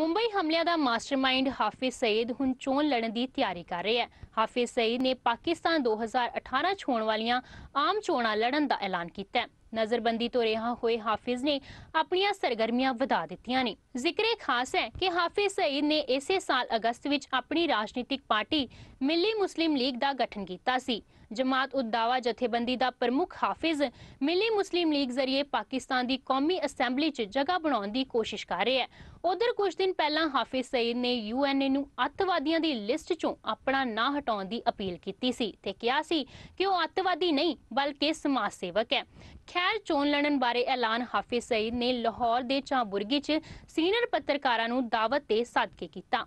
ਮੁੰਬਈ ਹਮਲਿਆਂ ਦਾ ਮਾਸਟਰਮਾਈਂਡ ਹਾਫਿਜ਼ ਸਈਦ ਹੁਣ ਚੋਣ ਲੜਨ ਦੀ ਤਿਆਰੀ ਕਰ ਰਿਹਾ ਹੈ ਹਾਫਿਜ਼ ਸਈਦ ਨੇ ਪਾਕਿਸਤਾਨ 2018 ਚ ਹੋਣ ਵਾਲੀਆਂ ਆਮ ਚੋਣਾਂ ਲੜਨ ਦਾ ਐਲਾਨ ਕੀਤਾ ਹੈ ਨਜ਼ਰਬੰਦੀ ਤੋਂ ਰਿਹਾ ਹੋਏ ਹਾਫਿਜ਼ ਨੇ ਆਪਣੀਆਂ ਸਰਗਰਮੀਆਂ ਵਧਾ ਦਿੱਤੀਆਂ ਨੇ ਜ਼ਿਕਰੇ ਖਾਸ ਹੈ ਕਿ ਹਾਫਿਜ਼ ਸਈਦ ਨੇ ਇਸੇ ਸਾਲ ਅਗਸਤ ਵਿੱਚ ਆਪਣੀ ਰਾਜਨੀਤਿਕ ਪਾਰਟੀ ਮਿੱਲੀ ਮੁਸਲਿਮ ਲੀਗ ਦਾ ਗਠਨ ਕੀਤਾ ਸੀ ਜਮਾਤ ਉਦਾਵਾ ਜਥੇਬੰਦੀ ਦਾ ਪ੍ਰਮੁੱਖ ਹਾਫਿਜ਼ ਮਿੱਲੀ ਮੁਸਲਿਮ ਲੀਗ ਜ਼ਰੀਏ ਪਾਕਿਸਤਾਨ ਦੀ ਕੌਮੀ ਅਸੈਂਬਲੀ 'ਚ ਜਗ੍ਹਾ ਬਣਾਉਣ ਦੀ ਕੋਸ਼ਿਸ਼ ਕਰ ਰਿਹਾ ਹੈ ਉਧਰ ਕੁਝ ਦਿਨ ਪਹਿਲਾਂ ਹਾਫਿਜ਼ ਸਈਦ ਨੇ ਯੂਐਨਏ ਨੂੰ ਅੱਤਵਾਦੀਆਂ ਦੀ ਲਿਸਟ 'ਚੋਂ ਆਪਣਾ ਨਾਂ ਹਟਾਉਣ ਦੀ ਅਪੀਲ ਕੀਤੀ ਸੀ ਤੇ ਕਿਹਾ ਸੀ ਕਿ ਉਹ ਅੱਤਵਾਦੀ ਨਹੀਂ ਬਲਕਿ ਸਮਾਜ ਸੇਵਕ ਹੈ ਸ਼ਹਿਰ ਚੋਣ ਲੜਨ ਬਾਰੇ ਐਲਾਨ ਹਾਫਿਜ਼ ਸਈਦ ਨੇ ਲਾਹੌਰ ਦੇ ਚਾਂਬੁਰਗੀ 'ਚ ਸੀਨੀਅਰ ਪੱਤਰਕਾਰਾਂ ਨੂੰ ਦਾਵਤ ਤੇ ਸਦਕੇ ਕੀਤਾ